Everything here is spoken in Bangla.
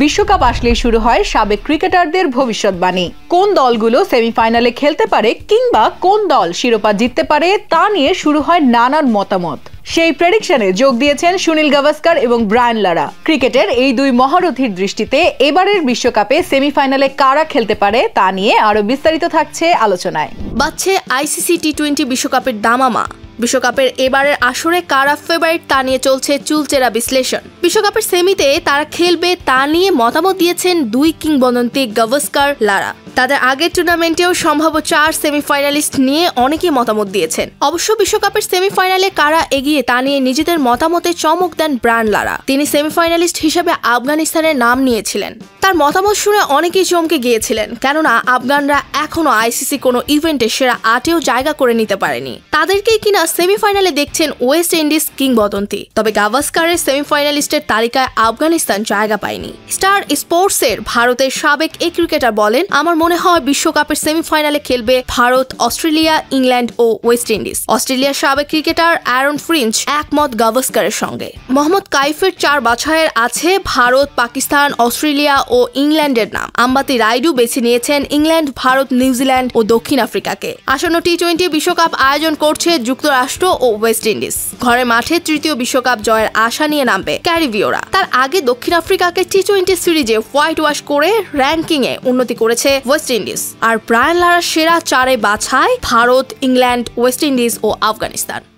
বিশ্বকাপ আসলেই শুরু হয় সাবেক ক্রিকেটারদের ভবিষ্যৎবাণী কোন দলগুলো সেমিফাইনালে খেলতে পারে কিংবা কোন দল শিরোপা জিততে পারে তা নিয়ে শুরু হয় নানান মতামত সেই প্রেডিকশনে যোগ দিয়েছেন সুনীল গাভাস্কার এবং ব্রায়ান লারা ক্রিকেটের এই দুই মহারথীর দৃষ্টিতে এবারের বিশ্বকাপে সেমিফাইনালে কারা খেলতে পারে তা নিয়ে আরও বিস্তারিত থাকছে আলোচনায় বাচ্চে আইসিসি টি টোয়েন্টি বিশ্বকাপের দামামা বিশ্বকাপের এবারের আসরে কারা ফেভারিট তা নিয়ে চলছে চুলচেরা বিশ্লেষণ বিশ্বকাপের সেমিতে তারা খেলবে তা নিয়ে মতামত দিয়েছেন দুই কিংবদন্তি গভস্কার লারা তাদের আগের টুর্নামেন্টেও সম্ভাব্য চার সেমিফাইনালিস্ট নিয়ে অনেকেই মতামত দিয়েছেন অবশ্য বিশ্বকাপের সেমিফাইনালে কারা এগিয়ে তা নিয়ে নিজেদের মতামতে চমক দেন লারা তিনি সেমিফাইনালিস্ট হিসেবে আফগানিস্তানের নাম নিয়েছিলেন তার মতামত শুনে অনেকেই চমকে গিয়েছিলেন কেননা আফগানরা এখনও আইসিসি কোনো ইভেন্টে সেরা আটেও জায়গা করে নিতে পারেনি তাদেরকেই কিনা সেমিফাইনালে দেখছেন ওয়েস্ট ইন্ডিজ কিংবদন্তি তবে গাভাস্কারের সেমিফাইনালিস্টের তালিকায় আফগানিস্তান জায়গা পায়নি স্টার স্পোর্টসের ভারতের সাবেক এই ক্রিকেটার বলেন আমার মনে হয় বিশ্বকাপের সেমিফাইনালে খেলবে ভারত অস্ট্রেলিয়া ইংল্যান্ড ও ওয়েস্ট ইন্ডিজ অস্ট্রেলিয়ার সাবেক ক্রিকেটার অ্যারন ফ্রিঞ্চ একমত গাভাস্কারের সঙ্গে মোহাম্মদ কাইফের চার বাছায়ের আছে ভারত পাকিস্তান অস্ট্রেলিয়া ও ইংল্যান্ডের নাম আম্বাতি রাইডু বেছে নিয়েছেন ইংল্যান্ড ভারত নিউজিল্যান্ড ও দক্ষিণ আফ্রিকাকে আসন্ন টি টোয়েন্টি বিশ্বকাপ আয়োজন করছে যুক্তরাষ্ট্র ও ওয়েস্ট ইন্ডিজ ঘরে মাঠে তৃতীয় বিশ্বকাপ জয়ের আশা নিয়ে নামবে ক্যারিবিওরা তার আগে দক্ষিণ আফ্রিকাকে টি টোয়েন্টি সিরিজে হোয়াইট ওয়াশ করে র্যাঙ্কিংয়ে উন্নতি করেছে ওয়েস্ট ইন্ডিজ আর ব্রায়ান লারা সেরা চারে বাছায় ভারত ইংল্যান্ড ওয়েস্ট ইন্ডিজ ও আফগানিস্তান